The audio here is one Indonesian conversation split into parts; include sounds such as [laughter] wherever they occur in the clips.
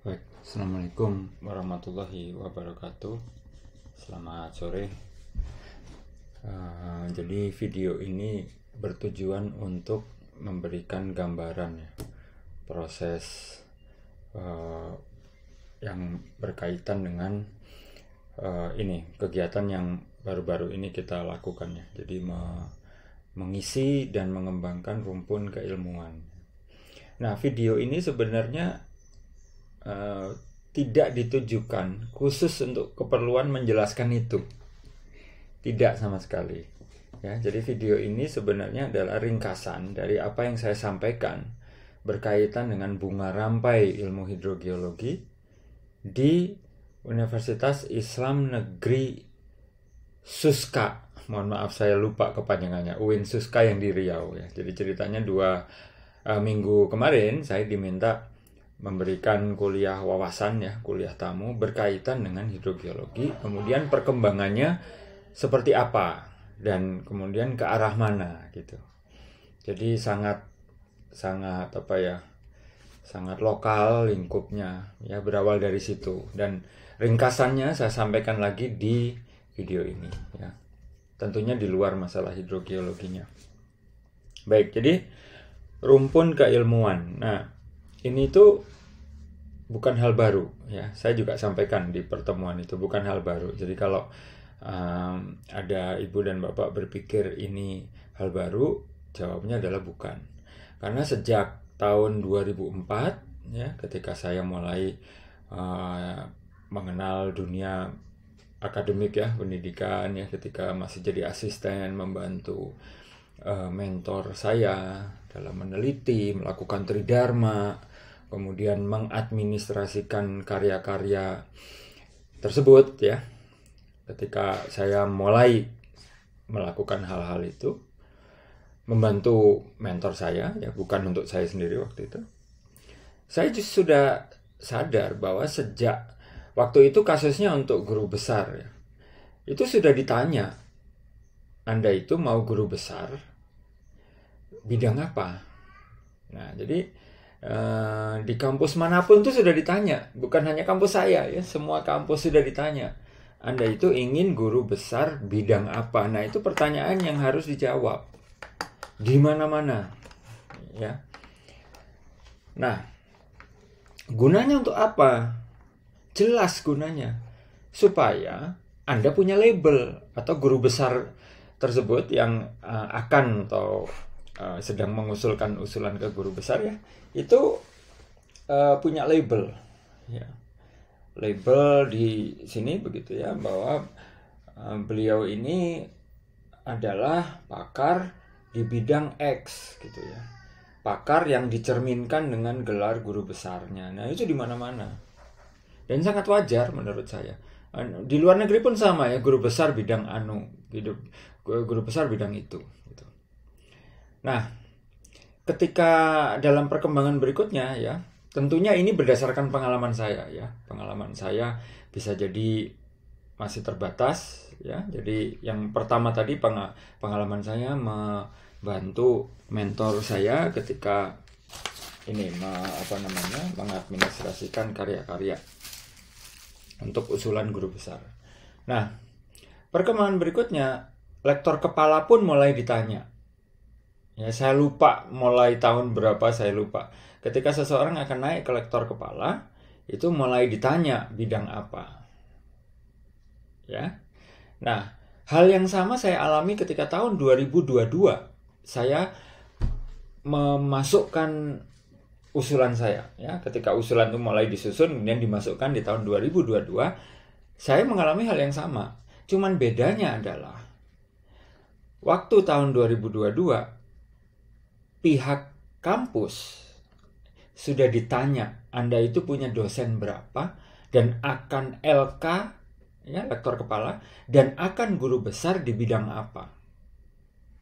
Baik, Assalamualaikum warahmatullahi wabarakatuh Selamat sore uh, Jadi video ini bertujuan untuk memberikan gambaran ya Proses uh, yang berkaitan dengan uh, ini Kegiatan yang baru-baru ini kita lakukan ya Jadi me mengisi dan mengembangkan rumpun keilmuan Nah video ini sebenarnya Eh, tidak ditujukan khusus untuk keperluan menjelaskan itu. Tidak sama sekali. Ya, jadi video ini sebenarnya adalah ringkasan dari apa yang saya sampaikan berkaitan dengan bunga rampai ilmu hidrogeologi di Universitas Islam Negeri Suska. Mohon maaf saya lupa kepanjangannya. Uin Suska yang di Riau ya. Jadi ceritanya dua uh, minggu kemarin saya diminta memberikan kuliah wawasan ya, kuliah tamu berkaitan dengan hidrogeologi, kemudian perkembangannya seperti apa dan kemudian ke arah mana gitu. Jadi sangat sangat apa ya? sangat lokal lingkupnya ya berawal dari situ dan ringkasannya saya sampaikan lagi di video ini ya. Tentunya di luar masalah hidrogeologinya. Baik, jadi rumpun keilmuan. Nah, ini tuh bukan hal baru ya saya juga sampaikan di pertemuan itu bukan hal baru jadi kalau um, ada ibu dan bapak berpikir ini hal baru jawabnya adalah bukan karena sejak tahun 2004 ya ketika saya mulai uh, mengenal dunia akademik ya pendidikan ya ketika masih jadi asisten membantu uh, mentor saya dalam meneliti melakukan tridharma kemudian mengadministrasikan karya-karya tersebut ya. Ketika saya mulai melakukan hal-hal itu membantu mentor saya ya bukan untuk saya sendiri waktu itu. Saya justru sudah sadar bahwa sejak waktu itu kasusnya untuk guru besar ya. Itu sudah ditanya anda itu mau guru besar bidang apa? Nah, jadi Eh, di kampus manapun itu sudah ditanya, bukan hanya kampus saya ya, semua kampus sudah ditanya. Anda itu ingin guru besar bidang apa? Nah, itu pertanyaan yang harus dijawab. Di mana-mana. Ya. Nah, gunanya untuk apa? Jelas gunanya. Supaya Anda punya label atau guru besar tersebut yang eh, akan atau Eh, sedang mengusulkan usulan ke guru besar ya itu uh, punya label ya label di sini begitu ya bahwa uh, beliau ini adalah pakar di bidang X gitu ya pakar yang dicerminkan dengan gelar guru besarnya nah itu di mana-mana dan sangat wajar menurut saya di luar negeri pun sama ya guru besar bidang anu guru besar bidang itu gitu. Nah, ketika dalam perkembangan berikutnya ya, tentunya ini berdasarkan pengalaman saya ya. Pengalaman saya bisa jadi masih terbatas ya. Jadi yang pertama tadi pengalaman saya membantu mentor saya ketika ini apa namanya mengadministrasikan karya-karya untuk usulan guru besar. Nah, perkembangan berikutnya lektor kepala pun mulai ditanya Ya, saya lupa mulai tahun berapa saya lupa. Ketika seseorang akan naik ke lektor kepala, itu mulai ditanya bidang apa. Ya. Nah, hal yang sama saya alami ketika tahun 2022 saya memasukkan usulan saya ya ketika usulan itu mulai disusun kemudian dimasukkan di tahun 2022 saya mengalami hal yang sama cuman bedanya adalah waktu tahun 2022 pihak kampus sudah ditanya Anda itu punya dosen berapa dan akan LK ya lektor kepala dan akan guru besar di bidang apa.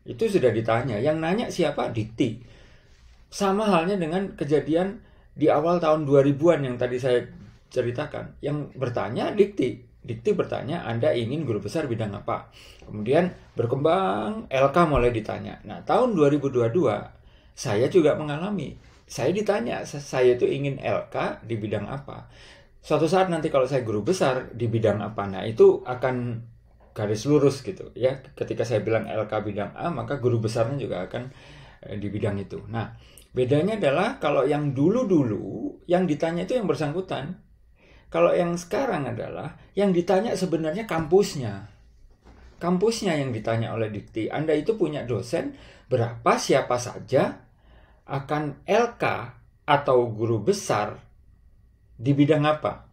Itu sudah ditanya. Yang nanya siapa? Dikti. Sama halnya dengan kejadian di awal tahun 2000-an yang tadi saya ceritakan. Yang bertanya Dikti. Dikti bertanya, Anda ingin guru besar bidang apa? Kemudian berkembang, LK mulai ditanya. Nah, tahun 2022 saya juga mengalami. Saya ditanya, saya itu ingin LK di bidang apa? Suatu saat nanti kalau saya guru besar di bidang apa? Nah, itu akan garis lurus gitu ya. Ketika saya bilang LK bidang A, maka guru besarnya juga akan eh, di bidang itu. Nah, bedanya adalah kalau yang dulu-dulu yang ditanya itu yang bersangkutan. Kalau yang sekarang adalah yang ditanya sebenarnya kampusnya kampusnya yang ditanya oleh Dikti. Anda itu punya dosen berapa, siapa saja, akan LK atau guru besar di bidang apa.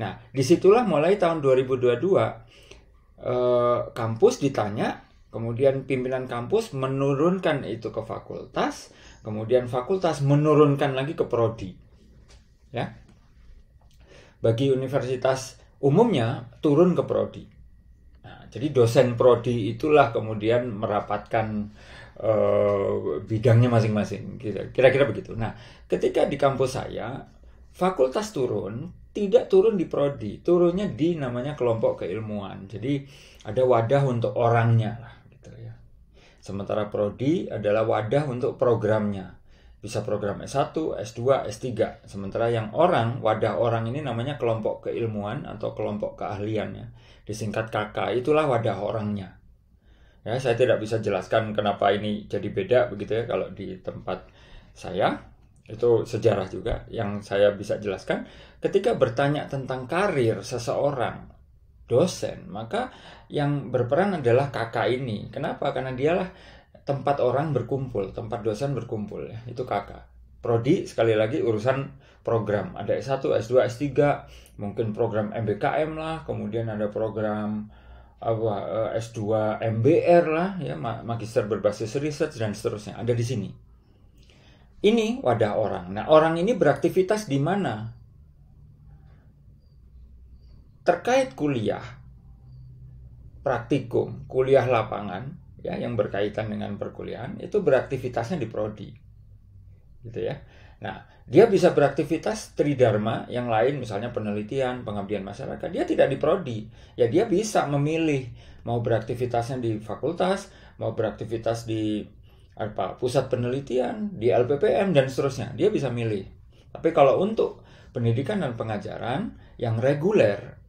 Nah, disitulah mulai tahun 2022 eh, kampus ditanya, kemudian pimpinan kampus menurunkan itu ke fakultas, kemudian fakultas menurunkan lagi ke prodi. Ya. Bagi universitas umumnya turun ke prodi. Nah, jadi dosen prodi itulah kemudian merapatkan Eh, bidangnya masing-masing. Kira-kira begitu. Nah, ketika di kampus saya, fakultas turun, tidak turun di prodi, turunnya di namanya kelompok keilmuan. Jadi ada wadah untuk orangnya lah, gitu ya. Sementara prodi adalah wadah untuk programnya. Bisa program S1, S2, S3. Sementara yang orang, wadah orang ini namanya kelompok keilmuan atau kelompok keahliannya. Disingkat KK, itulah wadah orangnya. Ya, saya tidak bisa jelaskan kenapa ini jadi beda begitu ya kalau di tempat saya itu sejarah juga yang saya bisa jelaskan ketika bertanya tentang karir seseorang dosen maka yang berperan adalah kakak ini kenapa karena dialah tempat orang berkumpul tempat dosen berkumpul ya itu kakak prodi sekali lagi urusan program ada S1 S2 S3 mungkin program MBKM lah kemudian ada program apa S2 MBR lah ya magister berbasis research dan seterusnya ada di sini. Ini wadah orang. Nah, orang ini beraktivitas di mana? Terkait kuliah praktikum, kuliah lapangan ya yang berkaitan dengan perkuliahan itu beraktivitasnya di prodi. Gitu ya. Nah, dia bisa beraktivitas tridharma yang lain misalnya penelitian, pengabdian masyarakat. Dia tidak diprodi. Ya dia bisa memilih mau beraktivitasnya di fakultas, mau beraktivitas di apa pusat penelitian, di LPPM dan seterusnya. Dia bisa milih. Tapi kalau untuk pendidikan dan pengajaran yang reguler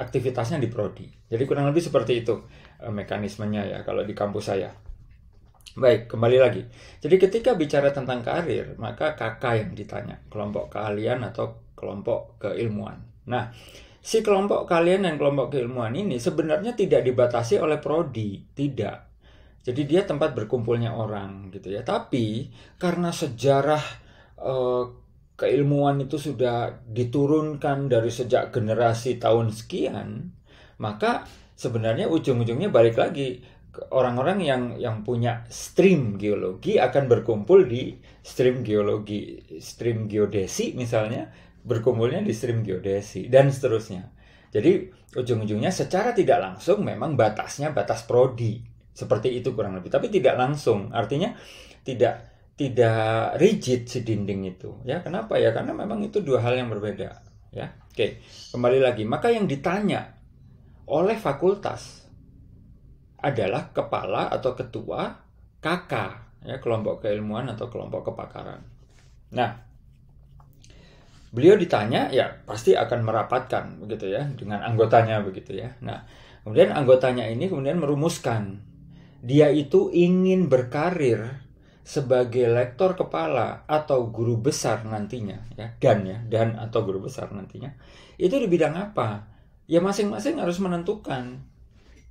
aktivitasnya di prodi. Jadi kurang lebih seperti itu eh, mekanismenya ya kalau di kampus saya. Baik, kembali lagi. Jadi ketika bicara tentang karir, maka kakak yang ditanya, kelompok keahlian atau kelompok keilmuan. Nah, si kelompok kalian dan kelompok keilmuan ini sebenarnya tidak dibatasi oleh prodi, tidak. Jadi dia tempat berkumpulnya orang gitu ya. Tapi karena sejarah eh, keilmuan itu sudah diturunkan dari sejak generasi tahun sekian, maka sebenarnya ujung-ujungnya balik lagi orang-orang yang yang punya stream geologi akan berkumpul di stream geologi, stream geodesi misalnya, berkumpulnya di stream geodesi dan seterusnya. Jadi ujung-ujungnya secara tidak langsung memang batasnya batas prodi. Seperti itu kurang lebih, tapi tidak langsung. Artinya tidak tidak rigid si dinding itu. Ya, kenapa ya? Karena memang itu dua hal yang berbeda, ya. Oke, kembali lagi. Maka yang ditanya oleh fakultas adalah kepala atau ketua KK, ya, kelompok keilmuan atau kelompok kepakaran. Nah, beliau ditanya, ya pasti akan merapatkan begitu ya dengan anggotanya begitu ya. Nah, kemudian anggotanya ini kemudian merumuskan dia itu ingin berkarir sebagai lektor kepala atau guru besar nantinya ya dan ya dan atau guru besar nantinya itu di bidang apa ya masing-masing harus menentukan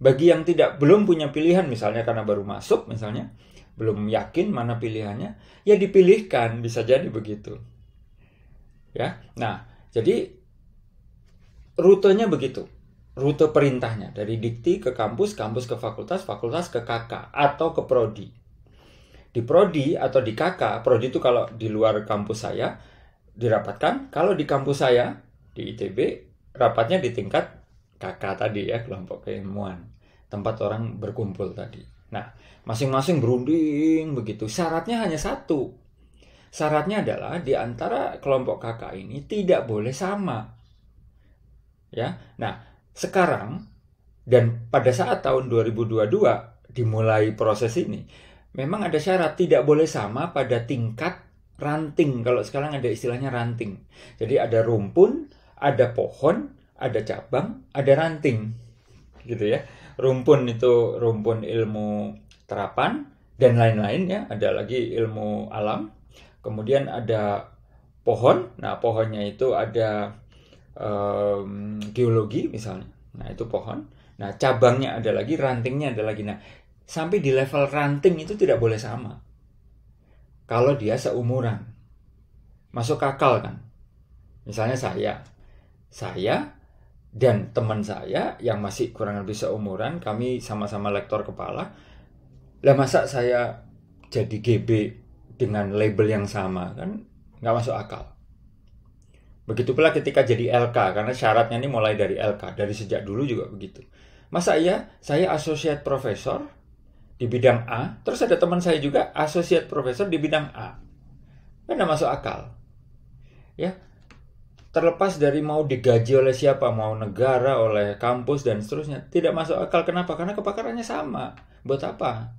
bagi yang tidak belum punya pilihan misalnya karena baru masuk misalnya, belum yakin mana pilihannya, ya dipilihkan bisa jadi begitu. Ya. Nah, jadi rutenya begitu. Rute perintahnya dari dikti ke kampus, kampus ke fakultas, fakultas ke kakak atau ke prodi. Di prodi atau di kakak, prodi itu kalau di luar kampus saya dirapatkan, kalau di kampus saya di ITB rapatnya di tingkat kakak tadi ya kelompok keilmuan tempat orang berkumpul tadi. Nah, masing-masing berunding begitu. Syaratnya hanya satu. Syaratnya adalah di antara kelompok kakak ini tidak boleh sama. Ya. Nah, sekarang dan pada saat tahun 2022 dimulai proses ini, memang ada syarat tidak boleh sama pada tingkat ranting. Kalau sekarang ada istilahnya ranting. Jadi ada rumpun, ada pohon, ada cabang, ada ranting. Gitu ya. Rumpun itu rumpun ilmu terapan dan lain-lain ya. Ada lagi ilmu alam. Kemudian ada pohon. Nah, pohonnya itu ada um, geologi misalnya. Nah, itu pohon. Nah, cabangnya ada lagi, rantingnya ada lagi. Nah, sampai di level ranting itu tidak boleh sama. Kalau dia seumuran. Masuk akal kan? Misalnya saya. Saya dan teman saya yang masih kurang lebih seumuran kami sama-sama lektor kepala lah masa saya jadi GB dengan label yang sama kan nggak masuk akal begitu pula ketika jadi LK karena syaratnya ini mulai dari LK dari sejak dulu juga begitu masa iya saya associate profesor di bidang A terus ada teman saya juga associate profesor di bidang A kan nggak masuk akal ya terlepas dari mau digaji oleh siapa, mau negara, oleh kampus dan seterusnya, tidak masuk akal. Kenapa? Karena kepakarannya sama. Buat apa?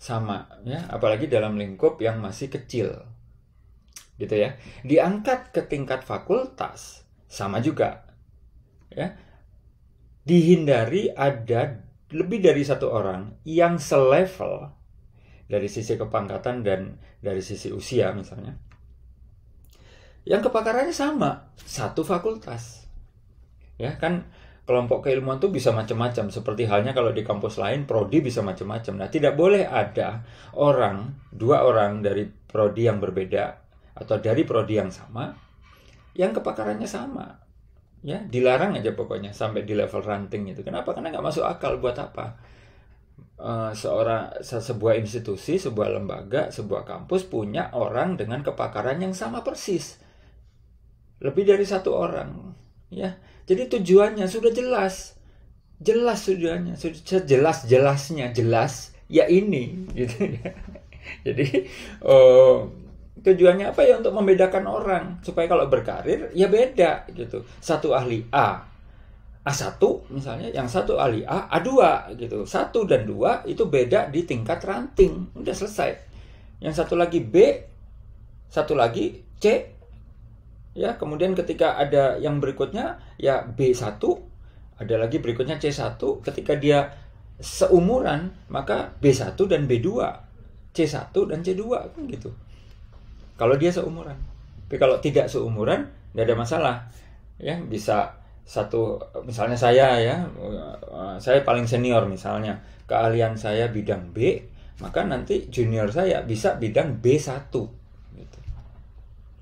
Sama, ya. Apalagi dalam lingkup yang masih kecil, gitu ya. Diangkat ke tingkat fakultas, sama juga, ya. Dihindari ada lebih dari satu orang yang selevel dari sisi kepangkatan dan dari sisi usia misalnya yang kepakarannya sama satu fakultas ya kan kelompok keilmuan tuh bisa macam-macam seperti halnya kalau di kampus lain prodi bisa macam-macam nah tidak boleh ada orang dua orang dari prodi yang berbeda atau dari prodi yang sama yang kepakarannya sama ya dilarang aja pokoknya sampai di level ranting itu kenapa karena nggak masuk akal buat apa eh, seorang sebuah institusi, sebuah lembaga, sebuah kampus punya orang dengan kepakaran yang sama persis lebih dari satu orang ya jadi tujuannya sudah jelas jelas tujuannya sudah jelas jelasnya jelas ya ini [laughs] gitu ya jadi oh, tujuannya apa ya untuk membedakan orang supaya kalau berkarir ya beda gitu satu ahli A a satu misalnya yang satu ahli A a dua, gitu satu dan dua itu beda di tingkat ranting udah selesai yang satu lagi B satu lagi C ya kemudian ketika ada yang berikutnya ya B1 ada lagi berikutnya C1 ketika dia seumuran maka B1 dan B2 C1 dan C2 kan gitu kalau dia seumuran tapi kalau tidak seumuran tidak ada masalah ya bisa satu misalnya saya ya eh, saya paling senior misalnya keahlian saya bidang B maka nanti junior saya bisa bidang B1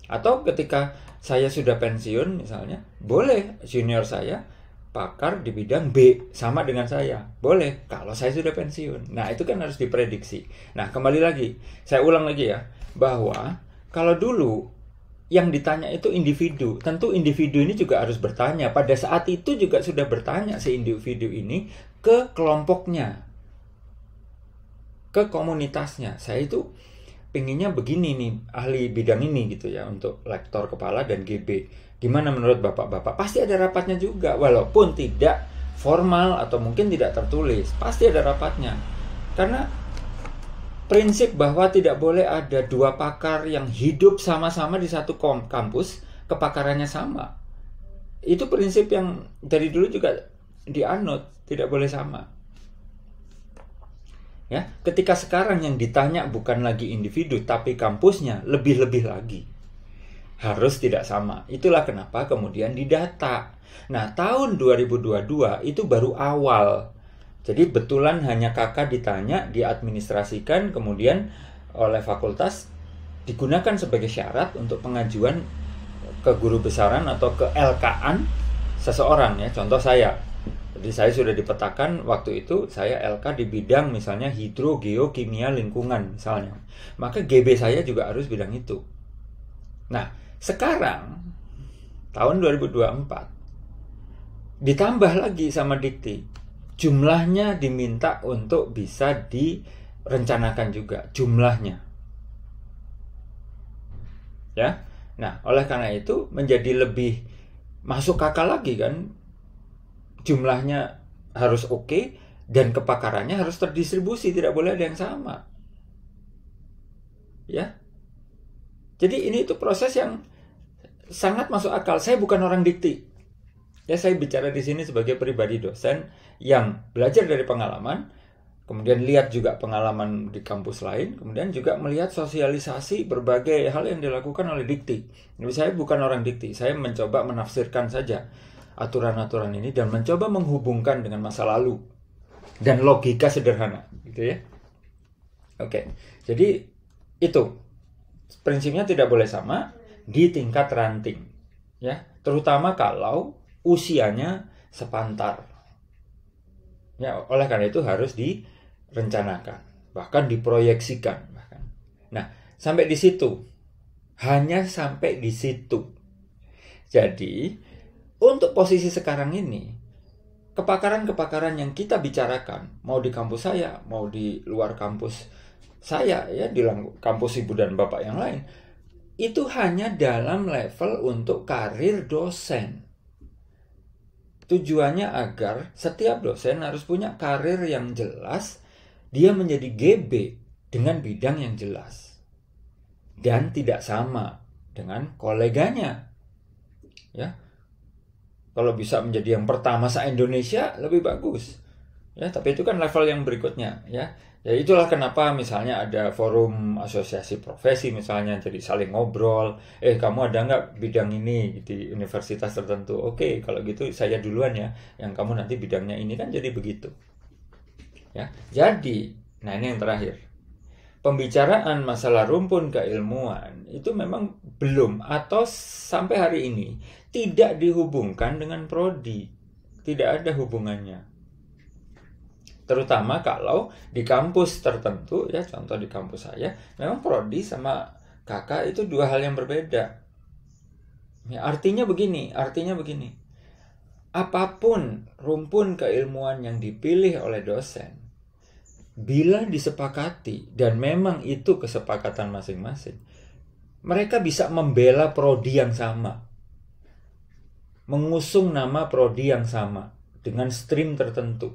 atau ketika saya sudah pensiun misalnya, boleh junior saya pakar di bidang B sama dengan saya. Boleh kalau saya sudah pensiun. Nah, itu kan harus diprediksi. Nah, kembali lagi, saya ulang lagi ya, bahwa kalau dulu yang ditanya itu individu. Tentu individu ini juga harus bertanya. Pada saat itu juga sudah bertanya si individu ini ke kelompoknya. Ke komunitasnya. Saya itu pinginnya begini nih ahli bidang ini gitu ya untuk lektor kepala dan GB gimana menurut bapak-bapak pasti ada rapatnya juga walaupun tidak formal atau mungkin tidak tertulis pasti ada rapatnya karena prinsip bahwa tidak boleh ada dua pakar yang hidup sama-sama di satu kampus kepakarannya sama itu prinsip yang dari dulu juga dianut tidak boleh sama Ya, ketika sekarang yang ditanya bukan lagi individu tapi kampusnya lebih-lebih lagi. Harus tidak sama. Itulah kenapa kemudian didata. Nah, tahun 2022 itu baru awal. Jadi betulan hanya kakak ditanya, diadministrasikan, kemudian oleh fakultas digunakan sebagai syarat untuk pengajuan ke guru besaran atau ke LKAN seseorang ya contoh saya jadi saya sudah dipetakan waktu itu saya LK di bidang misalnya hidrogeokimia lingkungan misalnya. Maka GB saya juga harus bidang itu. Nah, sekarang tahun 2024 ditambah lagi sama Dikti. Jumlahnya diminta untuk bisa direncanakan juga jumlahnya. Ya. Nah, oleh karena itu menjadi lebih masuk akal lagi kan jumlahnya harus oke okay, dan kepakarannya harus terdistribusi, tidak boleh ada yang sama. Ya. Jadi ini itu proses yang sangat masuk akal. Saya bukan orang dikti. Ya saya bicara di sini sebagai pribadi dosen yang belajar dari pengalaman, kemudian lihat juga pengalaman di kampus lain, kemudian juga melihat sosialisasi berbagai hal yang dilakukan oleh dikti. Jadi saya bukan orang dikti, saya mencoba menafsirkan saja aturan-aturan ini dan mencoba menghubungkan dengan masa lalu dan logika sederhana gitu ya. Oke. Jadi itu prinsipnya tidak boleh sama di tingkat ranting ya, terutama kalau usianya sepantar. Ya, oleh karena itu harus direncanakan, bahkan diproyeksikan bahkan. Nah, sampai di situ. Hanya sampai di situ. Jadi, untuk posisi sekarang ini, kepakaran-kepakaran yang kita bicarakan, mau di kampus saya, mau di luar kampus saya, ya di kampus ibu dan bapak yang lain, itu hanya dalam level untuk karir dosen. Tujuannya agar setiap dosen harus punya karir yang jelas, dia menjadi GB dengan bidang yang jelas. Dan tidak sama dengan koleganya. Ya, kalau bisa menjadi yang pertama se Indonesia lebih bagus. Ya, tapi itu kan level yang berikutnya ya. Ya itulah kenapa misalnya ada forum asosiasi profesi misalnya jadi saling ngobrol, eh kamu ada nggak bidang ini di universitas tertentu? Oke, kalau gitu saya duluan ya, yang kamu nanti bidangnya ini kan jadi begitu. Ya, jadi nah ini yang terakhir. Pembicaraan masalah rumpun keilmuan itu memang belum atau sampai hari ini tidak dihubungkan dengan prodi. Tidak ada hubungannya. Terutama kalau di kampus tertentu, ya contoh di kampus saya, memang prodi sama kakak itu dua hal yang berbeda. Ya, artinya begini, artinya begini. Apapun rumpun keilmuan yang dipilih oleh dosen, bila disepakati dan memang itu kesepakatan masing-masing, mereka bisa membela prodi yang sama mengusung nama prodi yang sama dengan stream tertentu.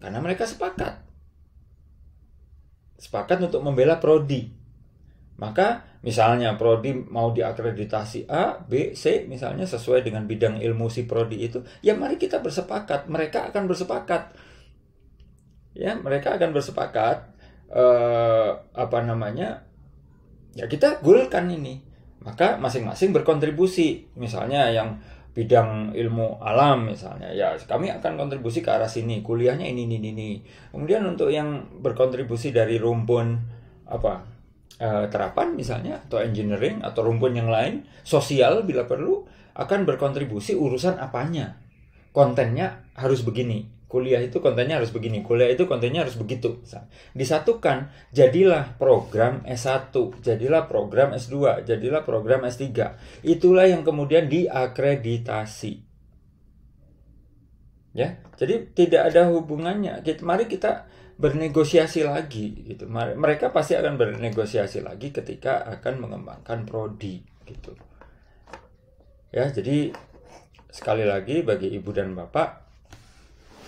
Karena mereka sepakat. Sepakat untuk membela prodi. Maka misalnya prodi mau diakreditasi A, B, C misalnya sesuai dengan bidang ilmu si prodi itu, ya mari kita bersepakat, mereka akan bersepakat. Ya, mereka akan bersepakat eh, apa namanya? Ya kita gulkan ini maka masing-masing berkontribusi. Misalnya yang bidang ilmu alam misalnya, ya kami akan kontribusi ke arah sini, kuliahnya ini ini ini. Kemudian untuk yang berkontribusi dari rumpun apa eh, terapan misalnya atau engineering atau rumpun yang lain, sosial bila perlu akan berkontribusi urusan apanya, kontennya harus begini kuliah itu kontennya harus begini, kuliah itu kontennya harus begitu. Disatukan, jadilah program S1, jadilah program S2, jadilah program S3. Itulah yang kemudian diakreditasi. Ya, jadi tidak ada hubungannya. Kita, mari kita bernegosiasi lagi gitu. Mereka pasti akan bernegosiasi lagi ketika akan mengembangkan prodi gitu. Ya, jadi sekali lagi bagi ibu dan bapak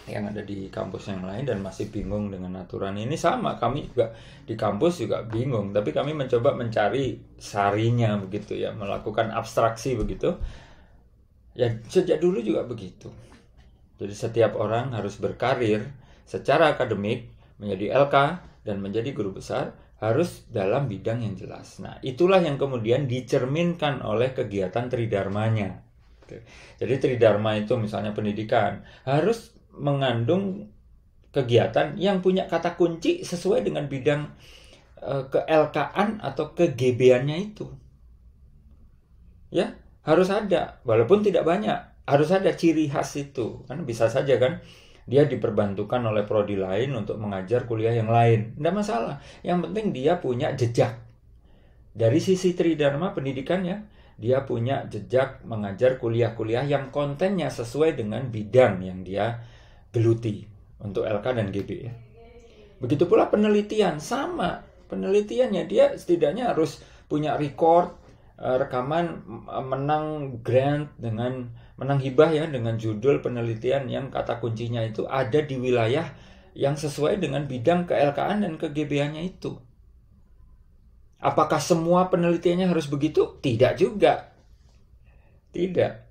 yang ada di kampus yang lain dan masih bingung dengan aturan ini sama kami juga di kampus juga bingung tapi kami mencoba mencari sarinya begitu ya melakukan abstraksi begitu ya sejak dulu juga begitu jadi setiap orang harus berkarir secara akademik menjadi LK dan menjadi guru besar harus dalam bidang yang jelas. Nah, itulah yang kemudian dicerminkan oleh kegiatan tridharmanya. Jadi tridharma itu misalnya pendidikan harus mengandung kegiatan yang punya kata kunci sesuai dengan bidang eh, keelkaan ke atau ke gb nya itu. Ya, harus ada walaupun tidak banyak, harus ada ciri khas itu. Kan bisa saja kan dia diperbantukan oleh prodi lain untuk mengajar kuliah yang lain. Tidak masalah. Yang penting dia punya jejak. Dari sisi Tridharma pendidikannya, dia punya jejak mengajar kuliah-kuliah yang kontennya sesuai dengan bidang yang dia geluti untuk LK dan GB ya. Begitu pula penelitian sama penelitiannya dia setidaknya harus punya record eh, rekaman eh, menang grant dengan menang hibah ya dengan judul penelitian yang kata kuncinya itu ada di wilayah yang sesuai dengan bidang ke KLKan dan ke gba nya itu. Apakah semua penelitiannya harus begitu? Tidak juga. Tidak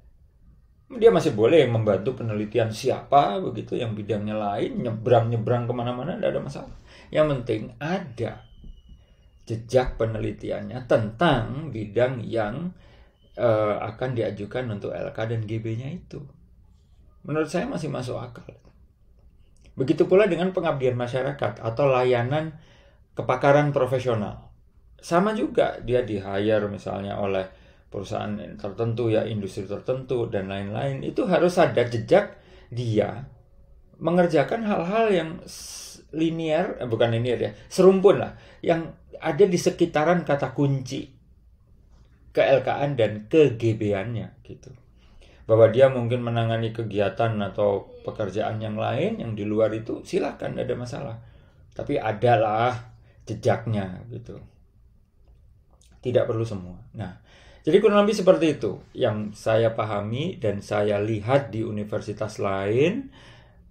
dia masih boleh membantu penelitian siapa begitu yang bidangnya lain nyebrang nyebrang kemana-mana tidak ada masalah yang penting ada jejak penelitiannya tentang bidang yang uh, akan diajukan untuk LK dan GB-nya itu menurut saya masih masuk akal begitu pula dengan pengabdian masyarakat atau layanan kepakaran profesional sama juga dia di hire misalnya oleh perusahaan tertentu ya industri tertentu dan lain-lain itu harus ada jejak dia mengerjakan hal-hal yang linear eh, bukan linear ya serumpun lah yang ada di sekitaran kata kunci KLKan dan kegebeannya gitu bahwa dia mungkin menangani kegiatan atau pekerjaan yang lain yang di luar itu silahkan ada masalah tapi adalah jejaknya gitu tidak perlu semua nah jadi kurang lebih seperti itu yang saya pahami dan saya lihat di universitas lain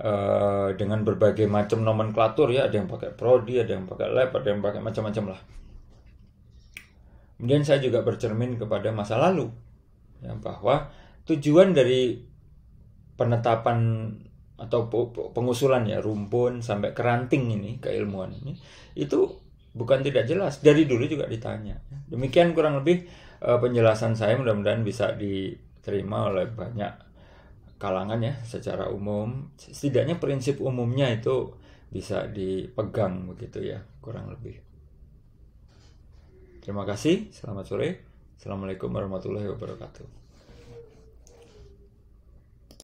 uh, dengan berbagai macam nomenklatur ya, ada yang pakai prodi, ada yang pakai lab, ada yang pakai macam-macam lah. Kemudian saya juga bercermin kepada masa lalu ya, bahwa tujuan dari penetapan atau pengusulan ya rumpun sampai keranting ini keilmuan ini itu bukan tidak jelas dari dulu juga ditanya demikian kurang lebih Eh, penjelasan saya mudah-mudahan bisa diterima oleh banyak kalangan ya secara umum setidaknya prinsip umumnya itu bisa dipegang begitu ya kurang lebih terima kasih selamat sore assalamualaikum warahmatullahi wabarakatuh